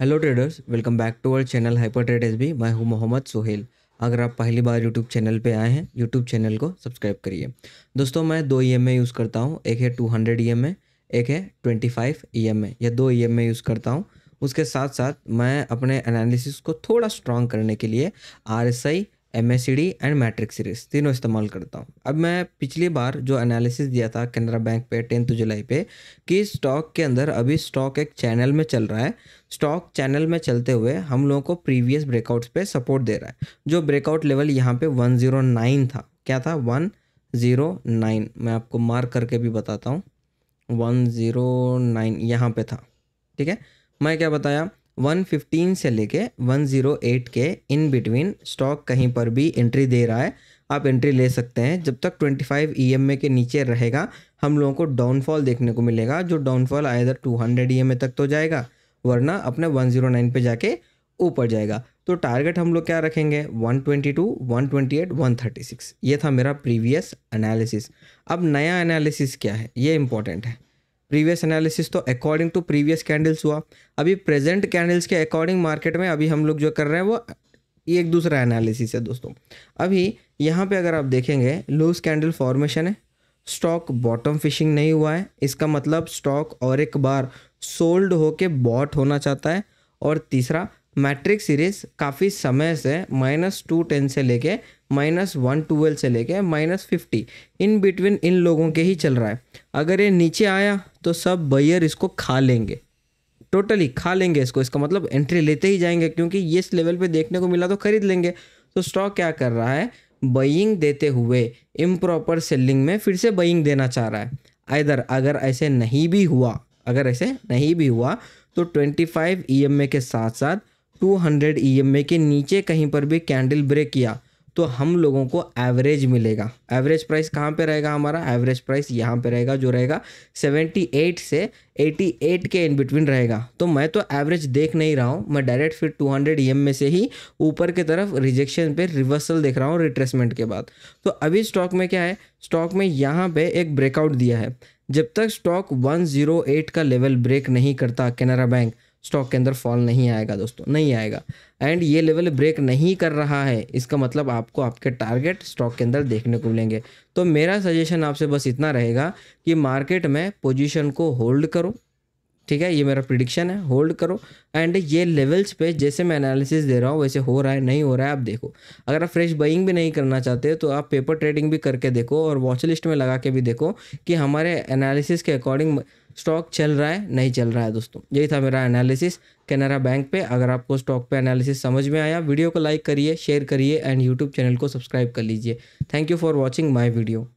hello traders welcome back to our channel hyper trade S मैं हूं मोहम्मद सोहेल अगर आप पहली बार यूट्यूब चैनल पे आए हैं यूट्यूब चैनल को सब्सक्राइब करिए दोस्तों मैं दो ई यूज़ करता हूँ एक है टू हंड्रेड ई एक है ट्वेंटी फाइव ई या दो ई यूज़ करता हूँ उसके साथ साथ मैं अपने एनालिसिस को थोड़ा स्ट्रॉन्ग करने के लिए R S I M S C D and metric series तीनों इस्तेमाल करता हूँ अब मैं पिछली बार जो एनालिसिस दिया था कैनरा बैंक पे टेंथ जुलाई पे कि स्टॉक के अंदर अभी स्टॉक एक चैनल में चल रहा है स्टॉक चैनल में चलते हुए हम लोगों को प्रीवियस ब्रेकआउट्स पे सपोर्ट दे रहा है जो ब्रेकआउट लेवल यहाँ पे नाइन था क्या था वन ज़ीरो नाइन मैं आपको मार्क करके भी बताता हूँ वन ज़ीरो नाइन यहाँ पे था ठीक है मैं क्या बताया 115 से लेके 108 के इन बिटवीन स्टॉक कहीं पर भी एंट्री दे रहा है आप एंट्री ले सकते हैं जब तक 25 ईएमए e के नीचे रहेगा हम लोगों को डाउनफॉल देखने को मिलेगा जो डाउनफॉल आयदर 200 ईएमए तक तो जाएगा वरना अपने 109 पे जाके ऊपर जाएगा तो टारगेट हम लोग क्या रखेंगे 122, 128, 136 ये था मेरा प्रीवियस एनालिसिस अब नया एनालिसिस क्या है ये इंपॉर्टेंट है प्रीवियस एनालिसिस तो अकॉर्डिंग टू प्रीवियस कैंडल्स हुआ अभी प्रेजेंट कैंडल्स के अकॉर्डिंग मार्केट में अभी हम लोग जो कर रहे हैं वो ये एक दूसरा एनालिसिस है दोस्तों अभी यहाँ पे अगर आप देखेंगे लूज कैंडल फॉर्मेशन है स्टॉक बॉटम फिशिंग नहीं हुआ है इसका मतलब स्टॉक और एक बार सोल्ड होके बॉट होना चाहता है और तीसरा मैट्रिक सीरीज काफ़ी समय से माइनस टू टेन से लेके माइनस वन ट्वेल्व से लेके माइनस फिफ्टी इन बिटवीन इन लोगों के ही चल रहा है अगर ये नीचे आया तो सब बैयर इसको खा लेंगे टोटली खा लेंगे इसको इसका मतलब एंट्री लेते ही जाएंगे क्योंकि ये इस लेवल पे देखने को मिला तो खरीद लेंगे तो स्टॉक क्या कर रहा है बइंग देते हुए इम्प्रॉपर सेलिंग में फिर से बइंग देना चाह रहा है आइधर अगर ऐसे नहीं भी हुआ अगर ऐसे नहीं भी हुआ तो ट्वेंटी फाइव e के साथ साथ हंड्रेड ई e के नीचे कहीं पर भी कैंडल ब्रेक किया तो हम लोगों को एवरेज मिलेगा एवरेज प्राइस कहाँ पे रहेगा हमारा एवरेज प्राइस यहाँ पे रहेगा जो रहेगा 78 से 88 के इन बिटवीन रहेगा तो मैं तो एवरेज देख नहीं रहा हूँ मैं डायरेक्ट फिर 200 हंड्रेड e में से ही ऊपर की तरफ रिजेक्शन पे रिवर्सल देख रहा हूँ रिट्रेसमेंट के बाद तो अभी स्टॉक में क्या है स्टॉक में यहाँ पर एक ब्रेकआउट दिया है जब तक स्टॉक 108 का लेवल ब्रेक नहीं करता केनरा बैंक स्टॉक के अंदर फॉल नहीं आएगा दोस्तों नहीं आएगा एंड ये लेवल ब्रेक नहीं कर रहा है इसका मतलब आपको आपके टारगेट स्टॉक के अंदर देखने को मिलेंगे तो मेरा सजेशन आपसे बस इतना रहेगा कि मार्केट में पोजीशन को होल्ड करो ठीक है ये मेरा प्रिडिक्शन है होल्ड करो एंड ये लेवल्स पे जैसे मैं एनालिसिस दे रहा हूँ वैसे हो रहा है नहीं हो रहा है आप देखो अगर आप फ्रेश बाइंग भी नहीं करना चाहते तो आप पेपर ट्रेडिंग भी करके देखो और वॉच लिस्ट में लगा के भी देखो कि हमारे एनालिसिस के अकॉर्डिंग स्टॉक चल रहा है नहीं चल रहा है दोस्तों यही था मेरा एनालिसिस कैनरा बैंक पे अगर आपको स्टॉक पे एनालिसिस समझ में आया वीडियो को लाइक करिए शेयर करिए एंड यूट्यूब चैनल को सब्सक्राइब कर लीजिए thank you for watching my video